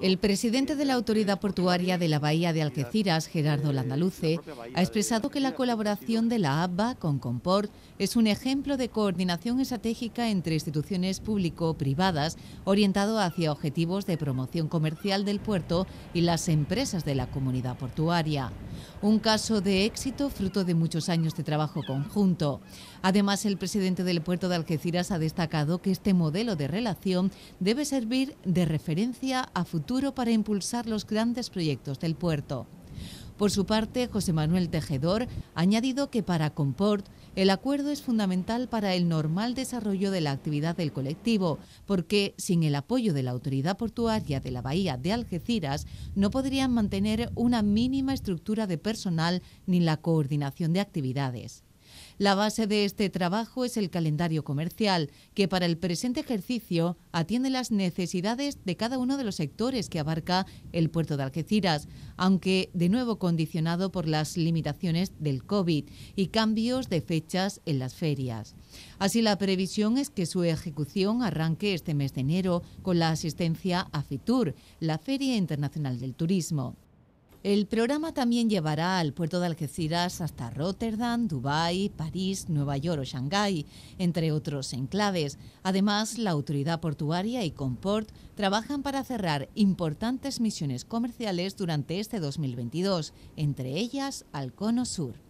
El presidente de la Autoridad Portuaria de la Bahía de Algeciras, Gerardo Landaluce, ha expresado que la colaboración de la ABBA con Comport es un ejemplo de coordinación estratégica entre instituciones público-privadas orientado hacia objetivos de promoción comercial del puerto y las empresas de la comunidad portuaria. Un caso de éxito fruto de muchos años de trabajo conjunto. Además, el presidente del puerto de Algeciras ha destacado que este modelo de relación debe servir de referencia a futuro para impulsar los grandes proyectos del puerto. Por su parte, José Manuel Tejedor ha añadido que para Comport el acuerdo es fundamental para el normal desarrollo de la actividad del colectivo, porque sin el apoyo de la autoridad portuaria de la bahía de Algeciras no podrían mantener una mínima estructura de personal ni la coordinación de actividades. La base de este trabajo es el calendario comercial, que para el presente ejercicio atiende las necesidades de cada uno de los sectores que abarca el puerto de Algeciras, aunque de nuevo condicionado por las limitaciones del COVID y cambios de fechas en las ferias. Así, la previsión es que su ejecución arranque este mes de enero con la asistencia a FITUR, la Feria Internacional del Turismo. El programa también llevará al puerto de Algeciras hasta Rotterdam, Dubái, París, Nueva York o Shanghái, entre otros enclaves. Además, la autoridad portuaria y Comport trabajan para cerrar importantes misiones comerciales durante este 2022, entre ellas al Cono Sur.